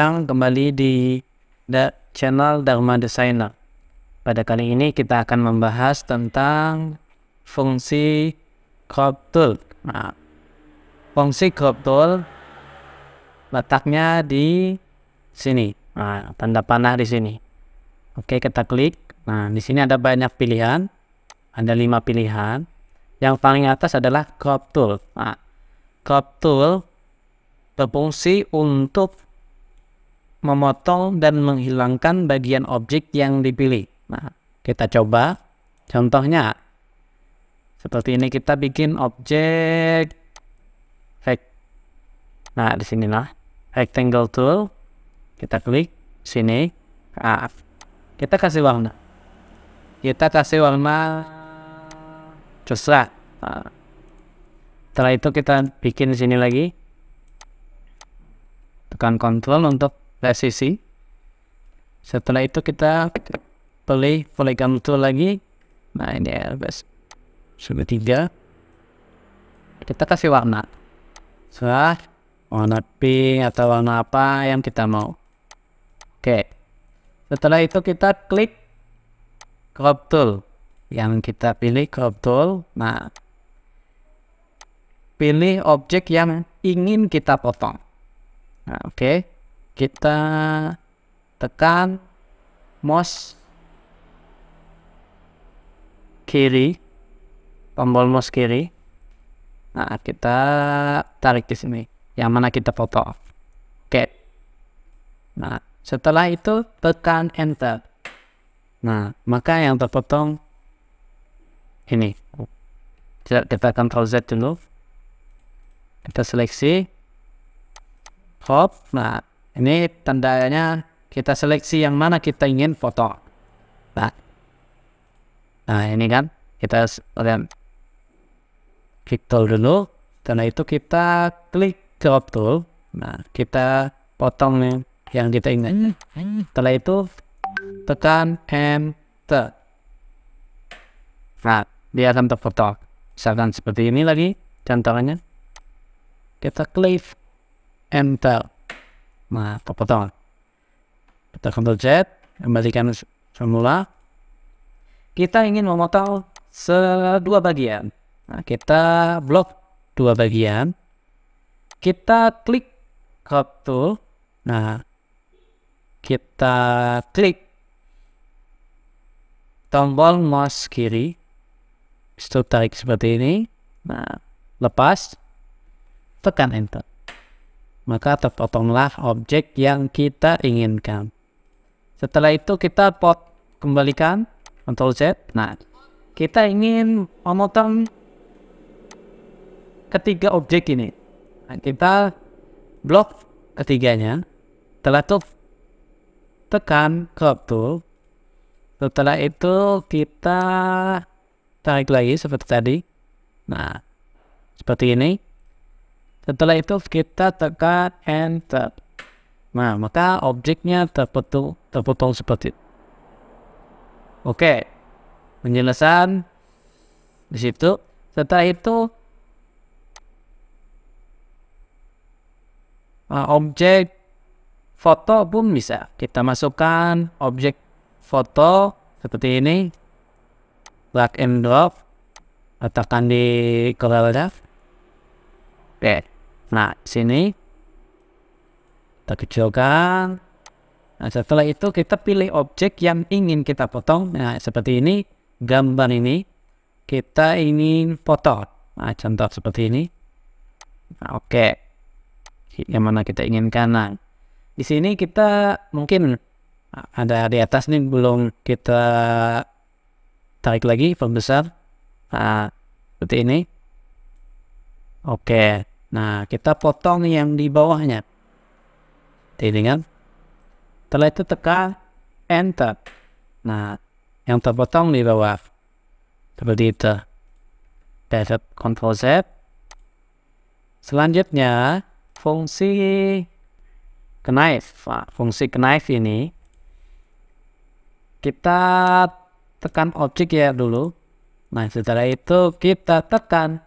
datang kembali di da channel Dharma Designer. Pada kali ini kita akan membahas tentang fungsi crop tool. Nah, fungsi crop tool letaknya di sini. Nah, tanda panah di sini. Oke, kita klik. Nah, di sini ada banyak pilihan. Ada lima pilihan. Yang paling atas adalah crop tool. Nah, crop tool berfungsi untuk memotong dan menghilangkan bagian objek yang dipilih. Nah, kita coba. Contohnya, seperti ini kita bikin objek rect. Nah, di sini sinilah rectangle tool. Kita klik sini. Ah, kita kasih warna. Kita kasih warna coklat. Nah, setelah itu kita bikin sini lagi. Tekan control untuk sisi setelah itu kita pilih polygon tool lagi nah ini ya, guys sudah tiga kita kasih warna sudah warna pink atau warna apa yang kita mau oke setelah itu kita klik crop tool yang kita pilih crop tool nah pilih objek yang ingin kita potong nah, oke okay kita tekan mouse kiri tombol mouse kiri nah kita tarik di sini yang mana kita foto oke nah setelah itu tekan enter nah maka yang terpotong ini kita Ctrl Z dulu kita seleksi hop nah ini tandanya kita seleksi yang mana kita ingin foto. Nah, nah ini kan kita lihat tool dulu. Karena itu kita klik crop tool. Nah, kita potong nih yang kita inginkan. Setelah itu tekan M enter. Nah, dia akan terfoto. Misalkan seperti ini lagi contohnya. Kita klik enter. Nah, potong. Kita kontrol Z, kembalikan semula. Kita ingin memotong dua bagian. Nah, kita blok dua bagian. Kita klik crop tool. Nah, kita klik tombol mouse kiri. Itu tarik seperti ini. Nah, lepas, tekan enter maka terpotonglah objek yang kita inginkan. Setelah itu kita pot kembalikan Ctrl Z. Nah, kita ingin memotong ketiga objek ini. Nah, kita blok ketiganya. Setelah itu tekan crop tool. Setelah itu kita tarik lagi seperti tadi. Nah, seperti ini. Setelah itu kita tekan enter. Nah, maka objeknya terpotong, terpotong seperti itu. Oke, penjelasan di situ. Setelah itu ah, objek foto pun bisa kita masukkan objek foto seperti ini black and drop letakkan di Corel Draft oke Nah, sini kita kecilkan. Nah, setelah itu kita pilih objek yang ingin kita potong. Nah, seperti ini gambar ini kita ingin potong. Nah, contoh seperti ini. Nah, oke. Okay. Yang mana kita inginkan. Nah, di sini kita mungkin nah, ada di atas nih belum kita tarik lagi pembesar. Nah, seperti ini. Oke. Okay. Nah, kita potong yang di bawahnya. Dengan setelah itu tekan enter. Nah, yang terpotong di bawah. Seperti itu. Dapat control Z. Selanjutnya, fungsi knife. Nah, fungsi knife ini kita tekan objek ya dulu. Nah, setelah itu kita tekan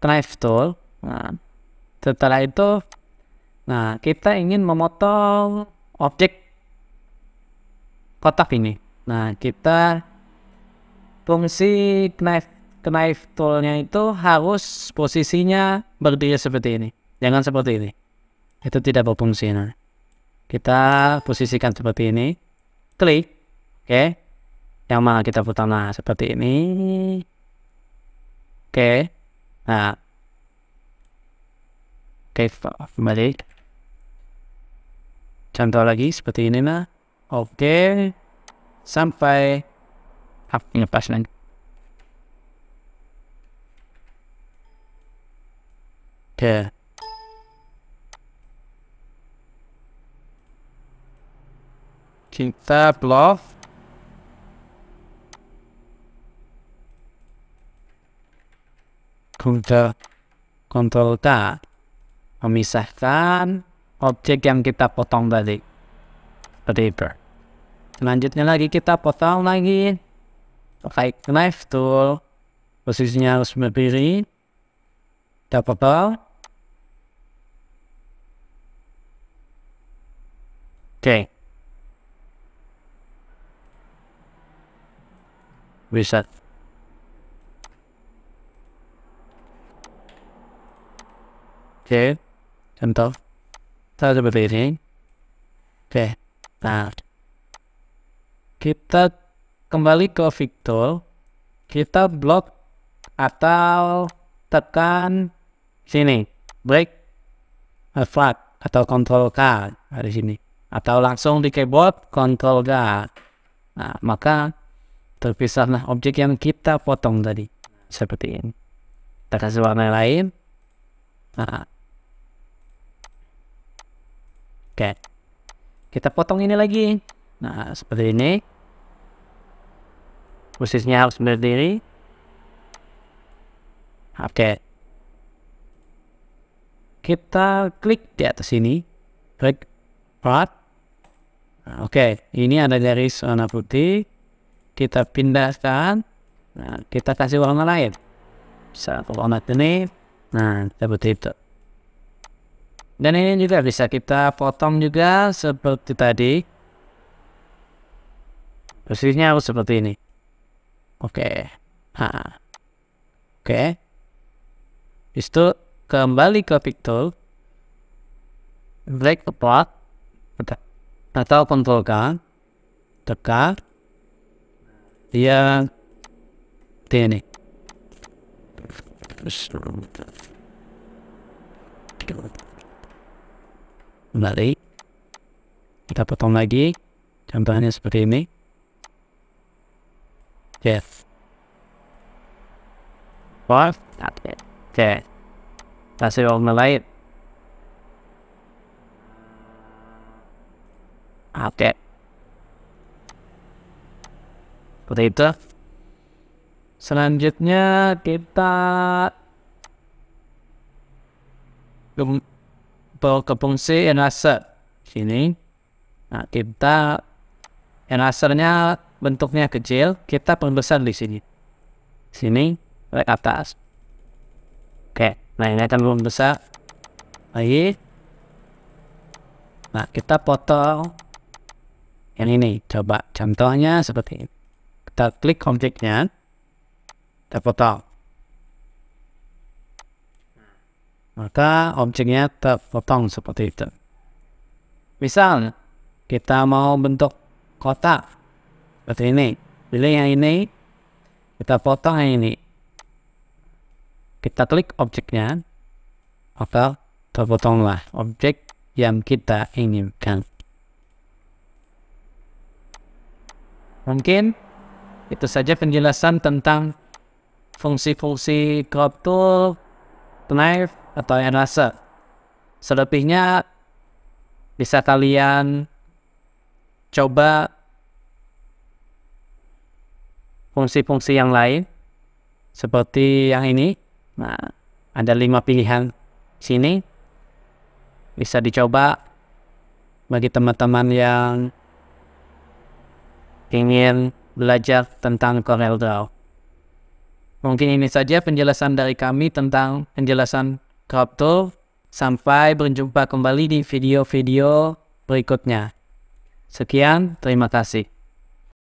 knife tool. Nah, setelah itu, nah kita ingin memotong objek kotak ini. Nah, kita fungsi knife knife toolnya itu harus posisinya berdiri seperti ini. Jangan seperti ini. Itu tidak berfungsi. Nah. Kita posisikan seperti ini. Klik. Oke. Okay. Yang mana kita putar nah seperti ini. Oke. Okay. à kei family contoh lagi seperti ini, oke okay. sampai hapnya pas lagi Okay. kita eh. ah, bluff kontrol kontrol K memisahkan objek yang kita potong tadi seperti itu selanjutnya lagi kita potong lagi pakai knife tool posisinya harus berdiri kita potong oke okay. bisa oke contoh saya seperti ini oke start. kita kembali ke Victor kita blok atau tekan sini break a flag atau control K dari sini atau langsung di keyboard control K nah maka terpisahlah objek yang kita potong tadi seperti ini kita kasih warna lain nah Oke. Kita potong ini lagi. Nah, seperti ini. Posisinya harus berdiri. Oke. Kita klik di atas sini. Klik part. Nah, oke, ini ada garis warna putih. Kita pindahkan. Nah, kita kasih warna lain. Bisa warna ini. Nah, seperti itu dan ini juga bisa kita potong juga seperti tadi posisinya harus seperti ini oke okay. oke okay. itu kembali ke tool break apart atau kontrol K tekan dia ini Terus, kembali kita potong lagi contohnya seperti ini yes what not it okay kasih warna lain oke seperti itu selanjutnya kita berfungsi enhancer sini. Nah, kita enhancernya bentuknya kecil, kita perbesar di sini. Sini, ke atas. Oke, nah ini akan membesar lagi. Nah, kita potong yang ini. Coba contohnya seperti ini. Kita klik objeknya, kita potong. maka objeknya terpotong seperti itu. Misal, kita mau bentuk kotak seperti ini. Pilih yang ini, kita potong yang ini. Kita klik objeknya, maka terpotonglah objek yang kita inginkan. Mungkin itu saja penjelasan tentang fungsi-fungsi crop tool, knife, atau enlase. Selebihnya bisa kalian coba fungsi-fungsi yang lain seperti yang ini. Nah, ada lima pilihan sini bisa dicoba bagi teman-teman yang ingin belajar tentang CorelDRAW. Mungkin ini saja penjelasan dari kami tentang penjelasan crop Sampai berjumpa kembali di video-video berikutnya. Sekian, terima kasih.